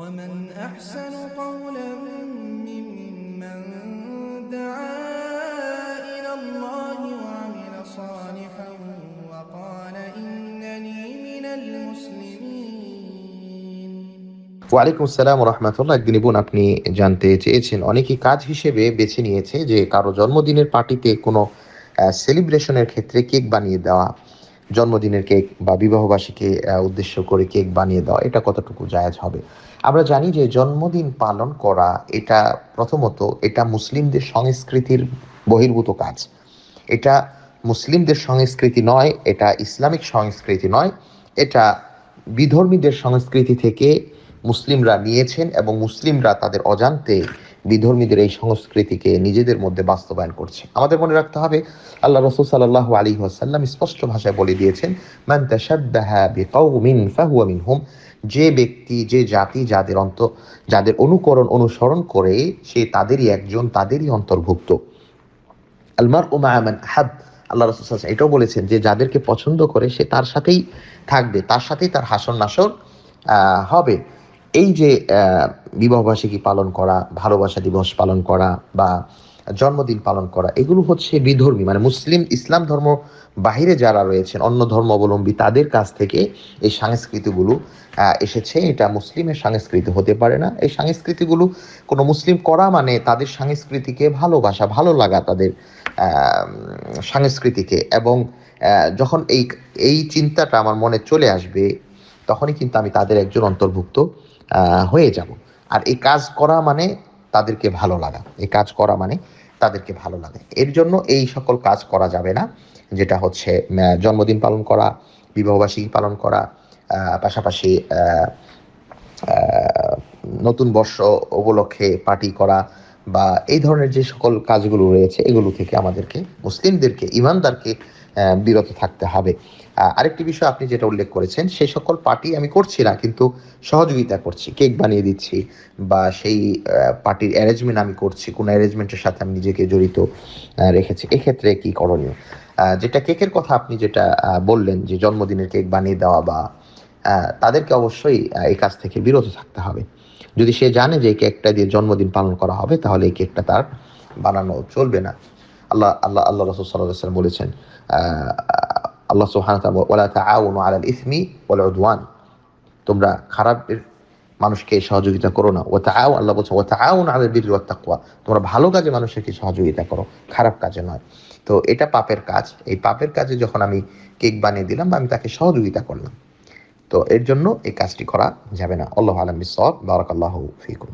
ومن أحسن قولا ওয়ালাইকুম আসসালাম রহমতুল্লাহ একদিন বোন আপনি জানতে চেয়েছেন অনেকে কাজ হিসেবে বেছে নিয়েছে যে কারো জন্মদিনের পার্টিতে কোনো সেলিব্রেশনের ক্ষেত্রে কেক বানিয়ে দেওয়া জন্মদিনের কেক বা বিবাহবাসীকে উদ্দেশ্য করে কেক বানিয়ে দেওয়া এটা কতটুকু জায়াজ হবে আমরা জানি যে জন্মদিন পালন করা এটা প্রথমত এটা মুসলিমদের সংস্কৃতির বহির্ভূত কাজ এটা মুসলিমদের সংস্কৃতি নয় এটা ইসলামিক সংস্কৃতি নয় এটা বিধর্মীদের সংস্কৃতি থেকে মুসলিমরা নিয়েছেন এবং মুসলিমরা তাদের অজান্তে বিধর্মীদের এই সংস্কৃতিকে নিজেদের মধ্যে বাস্তবায়ন করছে আমাদের মনে রাখতে হবে আল্লাহ রসুল সাল্লাহ আলী আসাল্লাম স্পষ্ট ভাষায় বলে দিয়েছেন মান মিনহুম যে ব্যক্তি যে জাতি যাদের অন্ত যাদের অনুকরণ অনুসরণ করে সে তাদেরই একজন তাদেরই অন্তর্ভুক্ত আলমার উমায়ামান হাদ আল্লাহ রসুল এটাও বলেছেন যে যাদেরকে পছন্দ করে সে তার সাথেই থাকবে তার সাথেই তার হাসন নাসর হবে এই যে বিবাহবার্ষিকী পালন করা ভালোবাসা দিবস পালন করা বা জন্মদিন পালন করা এগুলো হচ্ছে বিধর্মী মানে মুসলিম ইসলাম ধর্ম বাহিরে যারা রয়েছেন অন্য ধর্মাবলম্বী তাদের কাছ থেকে এই সংস্কৃতিগুলো এসেছে এটা মুসলিমের সংস্কৃতি হতে পারে না এই সংস্কৃতিগুলো কোনো মুসলিম করা মানে তাদের সংস্কৃতিকে ভালোবাসা ভালো লাগা তাদের সংস্কৃতিকে এবং যখন এই এই চিন্তাটা আমার মনে চলে আসবে তখনই কিন্তু আমি তাদের একজন অন্তর্ভুক্ত হয়ে যাব আর এই কাজ করা মানে তাদেরকে ভালো লাগা এই কাজ করা মানে তাদেরকে ভালো লাগে এর জন্য এই সকল কাজ করা যাবে না যেটা হচ্ছে জন্মদিন পালন করা বিবাহবার্ষিকী পালন করা পাশাপাশি নতুন বর্ষ উপলক্ষে পার্টি করা বা এই ধরনের যে সকল কাজগুলো রয়েছে এগুলো থেকে আমাদেরকে মুসলিমদেরকে ইমানদারকে বিরত থাকতে হবে আরেকটি বিষয় আপনি যেটা উল্লেখ করেছেন সেই সকল পার্টি আমি করছি না কিন্তু সহযোগিতা করছি কেক বানিয়ে দিচ্ছি বা সেই পার্টির অ্যারেঞ্জমেন্ট আমি করছি কোনো অ্যারেঞ্জমেন্টের সাথে আমি নিজেকে জড়িত রেখেছি এক্ষেত্রে কি করণীয় যেটা কেকের কথা আপনি যেটা বললেন যে জন্মদিনের কেক বানিয়ে দেওয়া বা তাদেরকে অবশ্যই এই কাজ থেকে বিরত থাকতে হবে যদি সে জানে যে এই কেকটা দিয়ে জন্মদিন পালন করা হবে তাহলে এই কেকটা তার বানানো চলবে না আল্লাহ আল্লাহ আল্লাহ রসুল সাল্লাহ বলেছেন আল্লাহ সুহান ওলা ইসমি ওলা ওয়ান তোমরা খারাপের মানুষকে সহযোগিতা করো না ও তাও আল্লাহ বলছে ও তাও আলের বীর তাকুয়া তোমরা ভালো কাজে মানুষকে সহযোগিতা করো খারাপ কাজে নয় তো এটা পাপের কাজ এই পাপের কাজে যখন আমি কেক বানিয়ে দিলাম বা আমি তাকে সহযোগিতা করলাম তো এর জন্য এই কাজটি করা যাবে না আল্লাহ আলম বিসব বারাকাল্লাহ ফিকুম